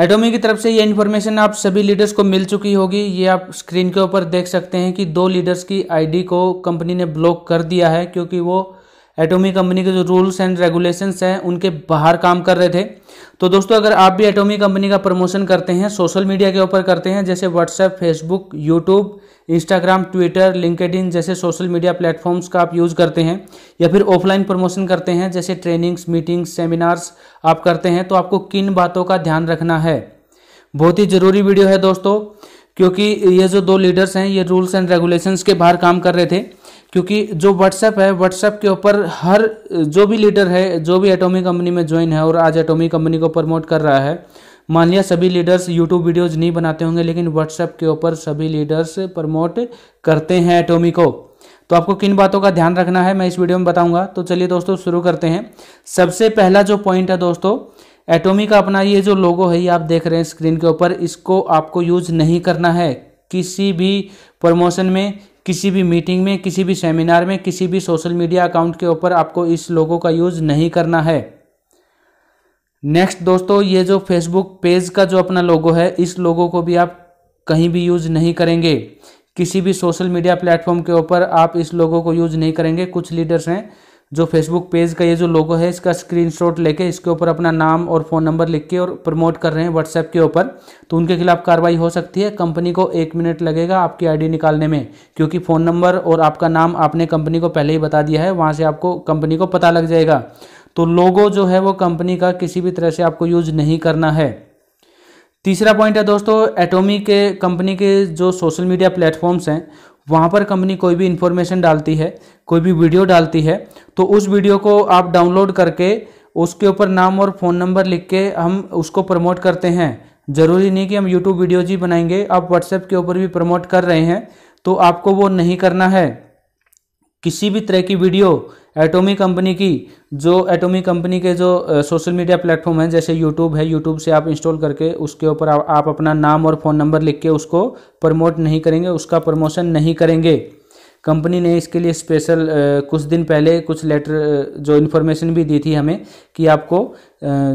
Atomy की तरफ से ये इन्फॉर्मेशन आप सभी लीडर्स को मिल चुकी होगी ये आप स्क्रीन के ऊपर देख सकते हैं कि दो लीडर्स की आईडी को कंपनी ने ब्लॉक कर दिया है क्योंकि वो एटोमी कंपनी के जो रूल्स एंड रेगुलेशंस हैं उनके बाहर काम कर रहे थे तो दोस्तों अगर आप भी एटोमी कंपनी का प्रमोशन करते हैं सोशल मीडिया के ऊपर करते हैं जैसे WhatsApp Facebook YouTube Instagram Twitter LinkedIn जैसे सोशल मीडिया प्लेटफॉर्म्स का आप यूज़ करते हैं या फिर ऑफलाइन प्रमोशन करते हैं जैसे ट्रेनिंग्स मीटिंग्स सेमिनार्स आप करते हैं तो आपको किन बातों का ध्यान रखना है बहुत ही ज़रूरी वीडियो है दोस्तों क्योंकि ये जो दो लीडर्स हैं ये रूल्स एंड रेगुलेशंस के बाहर काम कर रहे थे क्योंकि जो व्हाट्सएप है व्हाट्सएप के ऊपर हर जो भी लीडर है जो भी एटोमी कंपनी में ज्वाइन है और आज एटोमी कंपनी को प्रमोट कर रहा है मान लिया सभी लीडर्स यूट्यूब वीडियोज नहीं बनाते होंगे लेकिन व्हाट्सएप के ऊपर सभी लीडर्स प्रमोट करते हैं एटोमी को तो आपको किन बातों का ध्यान रखना है मैं इस वीडियो में बताऊंगा तो चलिए दोस्तों शुरू करते हैं सबसे पहला जो पॉइंट है दोस्तों एटोमी का अपना ये जो लोगो है ये आप देख रहे हैं स्क्रीन के ऊपर इसको आपको यूज नहीं करना है किसी भी प्रमोशन में किसी भी मीटिंग में किसी भी सेमिनार में किसी भी सोशल मीडिया अकाउंट के ऊपर आपको इस लोगों का यूज़ नहीं करना है नेक्स्ट दोस्तों ये जो फेसबुक पेज का जो अपना लोगो है इस लोगो को भी आप कहीं भी यूज़ नहीं करेंगे किसी भी सोशल मीडिया प्लेटफॉर्म के ऊपर आप इस लोगो को यूज़ नहीं करेंगे कुछ लीडर्स हैं जो फेसबुक पेज का ये जो लोगो है इसका स्क्रीनशॉट लेके इसके ऊपर अपना नाम और फ़ोन नंबर लिख के और प्रमोट कर रहे हैं व्हाट्सएप के ऊपर तो उनके खिलाफ कार्रवाई हो सकती है कंपनी को एक मिनट लगेगा आपकी आईडी निकालने में क्योंकि फ़ोन नंबर और आपका नाम आपने कंपनी को पहले ही बता दिया है वहाँ से आपको कंपनी को पता लग जाएगा तो लोगो जो है वो कंपनी का किसी भी तरह से आपको यूज नहीं करना है तीसरा पॉइंट है दोस्तों एटोमी के कंपनी के जो सोशल मीडिया प्लेटफॉर्म्स हैं वहाँ पर कंपनी कोई भी इंफॉर्मेशन डालती है कोई भी वीडियो डालती है तो उस वीडियो को आप डाउनलोड करके उसके ऊपर नाम और फ़ोन नंबर लिख के हम उसको प्रमोट करते हैं ज़रूरी नहीं कि हम यूट्यूब वीडियोज ही बनाएंगे आप व्हाट्सएप के ऊपर भी प्रमोट कर रहे हैं तो आपको वो नहीं करना है किसी भी तरह की वीडियो एटोमी कंपनी की जो एटोमी कंपनी के जो सोशल मीडिया प्लेटफॉर्म हैं जैसे यूट्यूब है यूट्यूब से आप इंस्टॉल करके उसके ऊपर आप, अपना नाम और फ़ोन नंबर लिख के उसको प्रमोट नहीं करेंगे उसका प्रमोशन नहीं करेंगे कंपनी ने इसके लिए स्पेशल कुछ दिन पहले कुछ लेटर जो इन्फॉर्मेशन भी दी थी हमें कि आपको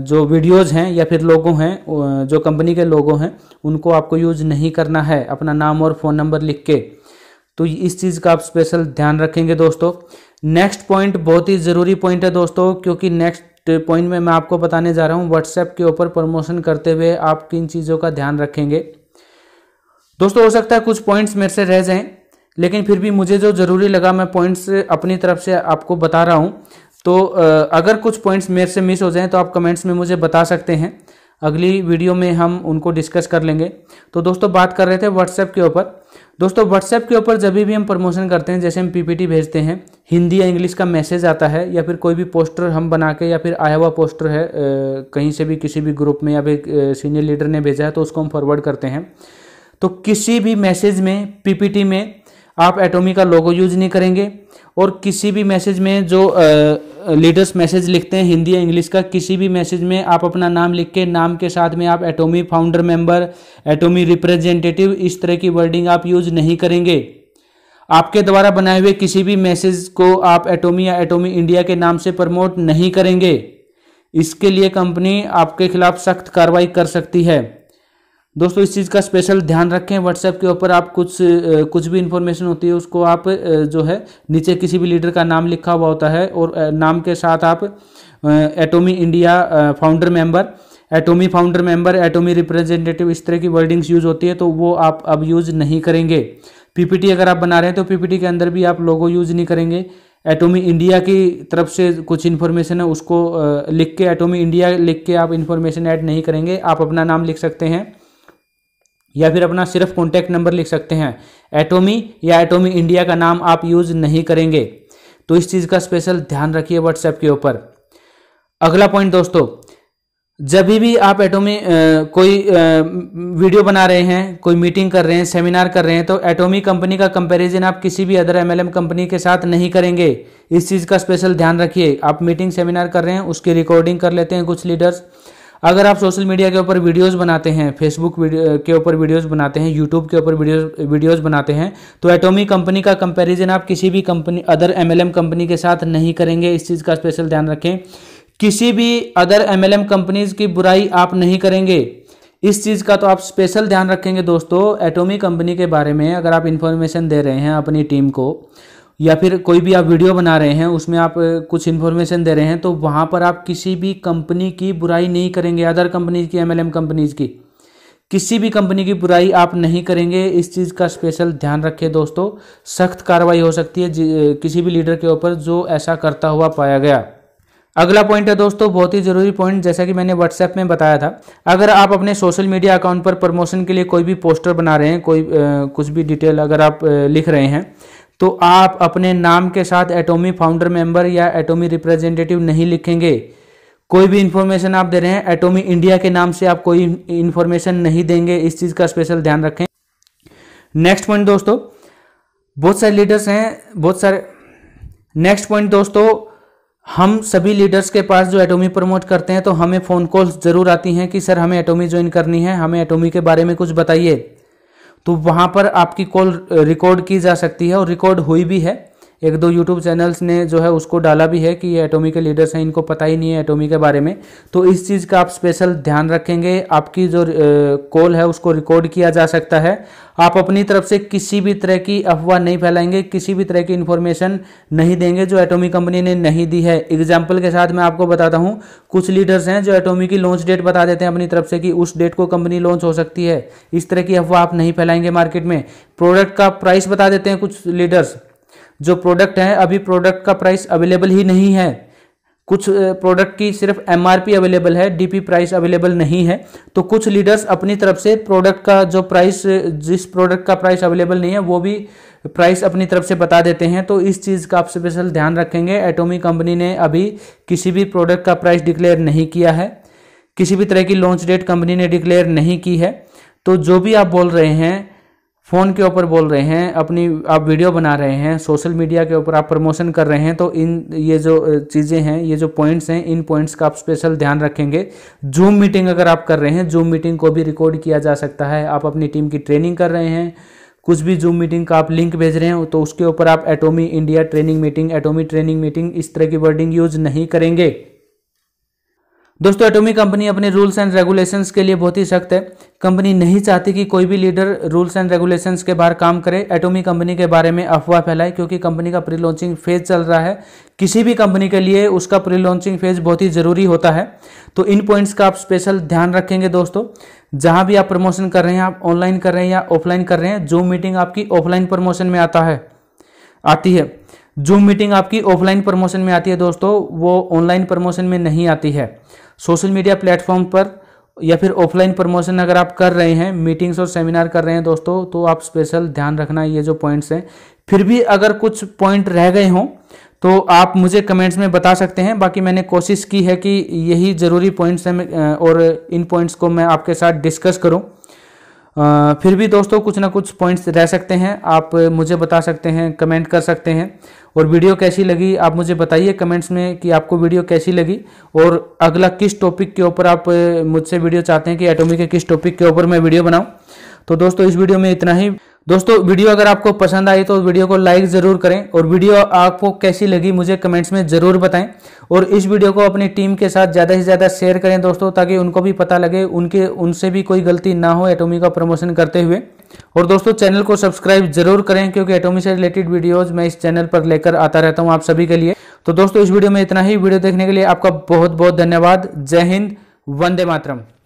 जो वीडियोज़ हैं या फिर लोगों हैं जो कंपनी के लोगों हैं उनको आपको यूज नहीं करना है अपना नाम और फ़ोन नंबर लिख के तो इस चीज़ का आप स्पेशल ध्यान रखेंगे दोस्तों नेक्स्ट पॉइंट बहुत ही ज़रूरी पॉइंट है दोस्तों क्योंकि नेक्स्ट पॉइंट में मैं आपको बताने जा रहा हूँ व्हाट्सएप के ऊपर प्रमोशन करते हुए आप किन चीज़ों का ध्यान रखेंगे दोस्तों हो सकता है कुछ पॉइंट्स मेरे से रह जाएं लेकिन फिर भी मुझे जो ज़रूरी लगा मैं पॉइंट्स अपनी तरफ से आपको बता रहा हूँ तो अगर कुछ पॉइंट्स मेरे से मिस हो जाएं तो आप कमेंट्स में मुझे बता सकते हैं अगली वीडियो में हम उनको डिस्कस कर लेंगे तो दोस्तों बात कर रहे थे व्हाट्सएप के ऊपर दोस्तों व्हाट्सएप के ऊपर जब भी हम प्रमोशन करते हैं जैसे हम पीपीटी भेजते हैं हिंदी या इंग्लिश का मैसेज आता है या फिर कोई भी पोस्टर हम बना के या फिर आया हुआ पोस्टर है कहीं से भी किसी भी ग्रुप में या फिर सीनियर लीडर ने भेजा है तो उसको हम फॉरवर्ड करते हैं तो किसी भी मैसेज में पीपीटी में आप एटोमी का लोगो यूज नहीं करेंगे और किसी भी मैसेज में जो लीडर्स मैसेज लिखते हैं हिंदी या इंग्लिश का किसी भी मैसेज में आप अपना नाम लिख के नाम के साथ में आप Atomy founder member Atomy representative इस तरह की वर्डिंग आप यूज नहीं करेंगे आपके द्वारा बनाए हुए किसी भी मैसेज को आप एटोमी या एटोमी इंडिया के नाम से प्रमोट नहीं करेंगे इसके लिए कंपनी आपके खिलाफ सख्त कार्रवाई कर सकती है दोस्तों इस चीज़ का स्पेशल ध्यान रखें व्हाट्सएप के ऊपर आप कुछ कुछ भी इन्फॉर्मेशन होती है उसको आप जो है नीचे किसी भी लीडर का नाम लिखा हुआ होता है और नाम के साथ आप Atomy India founder member Atomy founder member Atomy representative इस तरह की वर्डिंग्स यूज होती है तो वो आप अब यूज नहीं करेंगे पीपीटी अगर आप बना रहे हैं तो पीपीटी के अंदर भी आप लोगो यूज नहीं करेंगे एटोमी इंडिया की तरफ से कुछ इन्फॉर्मेशन है उसको लिख के एटोमी इंडिया लिख के आप इन्फॉर्मेशन ऐड नहीं करेंगे आप अपना नाम लिख सकते हैं या फिर अपना सिर्फ कॉन्टैक्ट नंबर लिख सकते हैं एटोमी या एटोमी इंडिया का नाम आप यूज नहीं करेंगे तो इस चीज़ का स्पेशल ध्यान रखिए व्हाट्सएप के ऊपर अगला पॉइंट दोस्तों जब भी आप एटोमी कोई आ, वीडियो बना रहे हैं कोई मीटिंग कर रहे हैं सेमिनार कर रहे हैं तो एटोमी कंपनी का कंपैरिजन आप किसी भी अदर एमएलएम कंपनी के साथ नहीं करेंगे इस चीज़ का स्पेशल ध्यान रखिए आप मीटिंग सेमिनार कर रहे हैं उसकी रिकॉर्डिंग कर लेते हैं कुछ लीडर्स अगर आप सोशल मीडिया के ऊपर वीडियोज़ बनाते हैं फेसबुक के ऊपर वीडियोज़ बनाते हैं यूट्यूब के ऊपर वीडियो वीडियोज़ बनाते हैं तो एटोमी कंपनी का कंपेरिजन आप किसी भी कंपनी अदर एम कंपनी के साथ नहीं करेंगे इस चीज़ का स्पेशल ध्यान रखें किसी भी अदर एमएलएम कंपनीज की बुराई आप नहीं करेंगे इस चीज़ का तो आप स्पेशल ध्यान रखेंगे दोस्तों एटोमी कंपनी के बारे में अगर आप इन्फॉर्मेशन दे रहे हैं अपनी टीम को या फिर कोई भी आप वीडियो बना रहे हैं उसमें आप कुछ इन्फॉर्मेशन दे रहे हैं तो वहाँ पर आप किसी भी कंपनी की बुराई नहीं करेंगे अदर कंपनीज की एमएलएम कंपनीज की किसी भी कंपनी की बुराई आप नहीं करेंगे इस चीज़ का स्पेशल ध्यान रखें दोस्तों सख्त कार्रवाई हो सकती है किसी भी लीडर के ऊपर जो ऐसा करता हुआ पाया गया अगला पॉइंट है दोस्तों बहुत ही ज़रूरी पॉइंट जैसा कि मैंने व्हाट्सएप में बताया था अगर आप अपने सोशल मीडिया अकाउंट पर प्रमोशन के लिए कोई भी पोस्टर बना रहे हैं कोई आ, कुछ भी डिटेल अगर आप आ, लिख रहे हैं तो आप अपने नाम के साथ एटोमी फाउंडर मेंबर या एटोमी रिप्रेजेंटेटिव नहीं लिखेंगे कोई भी इन्फॉर्मेशन आप दे रहे हैं एटोमी इंडिया के नाम से आप कोई इन्फॉर्मेशन नहीं देंगे इस चीज़ का स्पेशल ध्यान रखें नेक्स्ट पॉइंट दोस्तों बहुत सारे लीडर्स हैं बहुत सारे नेक्स्ट पॉइंट दोस्तों हम सभी लीडर्स के पास जो एटोमी प्रमोट करते हैं तो हमें फ़ोन कॉल्स ज़रूर आती हैं कि सर हमें एटोमी ज्वाइन करनी है हमें एटोमी के बारे में कुछ बताइए तो वहाँ पर आपकी कॉल रिकॉर्ड की जा सकती है और रिकॉर्ड हुई भी है एक दो यूट्यूब चैनल्स ने जो है उसको डाला भी है कि ये एटोमी के लीडर्स हैं इनको पता ही नहीं है एटोमी के बारे में तो इस चीज़ का आप स्पेशल ध्यान रखेंगे आपकी जो कॉल है उसको रिकॉर्ड किया जा सकता है आप अपनी तरफ से किसी भी तरह की अफवाह नहीं फैलाएंगे किसी भी तरह की इन्फॉर्मेशन नहीं देंगे जो एटोमी कंपनी ने नहीं दी है एग्जाम्पल के साथ मैं आपको बताता हूँ कुछ लीडर्स हैं जो एटोमी की लॉन्च डेट बता देते हैं अपनी तरफ से कि उस डेट को कंपनी लॉन्च हो सकती है इस तरह की अफवाह आप नहीं फैलाएंगे मार्केट में प्रोडक्ट का प्राइस बता देते हैं कुछ लीडर्स जो प्रोडक्ट हैं अभी प्रोडक्ट का प्राइस अवेलेबल ही नहीं है कुछ प्रोडक्ट की सिर्फ एम अवेलेबल है डीपी प्राइस अवेलेबल नहीं है तो कुछ लीडर्स अपनी तरफ से प्रोडक्ट का जो प्राइस जिस प्रोडक्ट का प्राइस अवेलेबल नहीं है वो भी प्राइस अपनी तरफ से बता देते हैं तो इस चीज़ का आप स्पेशल ध्यान रखेंगे एटोमी कंपनी ने अभी किसी भी प्रोडक्ट का प्राइस डिक्लेयर नहीं किया है किसी भी तरह की लॉन्च डेट कंपनी ने डिक्लेयर नहीं की है तो जो भी आप बोल रहे हैं फ़ोन के ऊपर बोल रहे हैं अपनी आप वीडियो बना रहे हैं सोशल मीडिया के ऊपर आप प्रमोशन कर रहे हैं तो इन ये जो चीज़ें हैं ये जो पॉइंट्स हैं इन पॉइंट्स का आप स्पेशल ध्यान रखेंगे जूम मीटिंग अगर आप कर रहे हैं जूम मीटिंग को भी रिकॉर्ड किया जा सकता है आप अपनी टीम की ट्रेनिंग कर रहे हैं कुछ भी जूम मीटिंग का आप लिंक भेज रहे हैं तो उसके ऊपर आप Atomy India training meeting Atomy training meeting इस तरह की वर्डिंग यूज नहीं करेंगे दोस्तों एटोमी कंपनी अपने रूल्स एंड रेगुलेशंस के लिए बहुत ही सख्त है कंपनी नहीं चाहती कि कोई भी लीडर रूल्स एंड रेगुलेशंस के बाहर काम करे एटोमी कंपनी के बारे में अफवाह फैलाए क्योंकि कंपनी का प्री लॉन्चिंग फेज चल रहा है किसी भी कंपनी के लिए उसका प्री लॉन्चिंग फेज बहुत ही ज़रूरी होता है तो इन पॉइंट्स का आप स्पेशल ध्यान रखेंगे दोस्तों जहाँ भी आप प्रमोशन कर रहे हैं आप ऑनलाइन कर रहे हैं या ऑफलाइन कर रहे हैं जूम मीटिंग आपकी ऑफलाइन प्रमोशन में आता है आती है जूम मीटिंग आपकी ऑफलाइन प्रमोशन में आती है दोस्तों वो ऑनलाइन प्रमोशन में नहीं आती है सोशल मीडिया प्लेटफॉर्म पर या फिर ऑफलाइन प्रमोशन अगर आप कर रहे हैं मीटिंग्स और सेमिनार कर रहे हैं दोस्तों तो आप स्पेशल ध्यान रखना ये जो पॉइंट्स हैं फिर भी अगर कुछ पॉइंट रह गए हों तो आप मुझे कमेंट्स में बता सकते हैं बाकी मैंने कोशिश की है कि यही ज़रूरी पॉइंट्स हैं और इन पॉइंट्स को मैं आपके साथ डिस्कस करूँ फिर भी दोस्तों कुछ ना कुछ पॉइंट्स रह सकते हैं आप मुझे बता सकते हैं कमेंट कर सकते हैं और वीडियो कैसी लगी आप मुझे बताइए कमेंट्स में कि आपको वीडियो कैसी लगी और अगला किस टॉपिक के ऊपर आप मुझसे वीडियो चाहते हैं कि एटोमी के किस टॉपिक के ऊपर मैं वीडियो बनाऊँ तो दोस्तों इस वीडियो में इतना ही दोस्तों वीडियो अगर आपको पसंद आई तो वीडियो को लाइक ज़रूर करें और वीडियो आपको कैसी लगी मुझे कमेंट्स में ज़रूर बताएं और इस वीडियो को अपनी टीम के साथ ज़्यादा से ज़्यादा शेयर करें दोस्तों ताकि उनको भी पता लगे उनके उनसे भी कोई गलती ना हो एटोमी का प्रमोशन करते हुए और दोस्तों चैनल को सब्सक्राइब जरूर करें क्योंकि एटोमी से रिलेटेड वीडियोज मैं इस चैनल पर लेकर आता रहता हूँ आप सभी के लिए तो दोस्तों इस वीडियो में इतना ही वीडियो देखने के लिए आपका बहुत बहुत धन्यवाद जय हिंद वंदे मातरम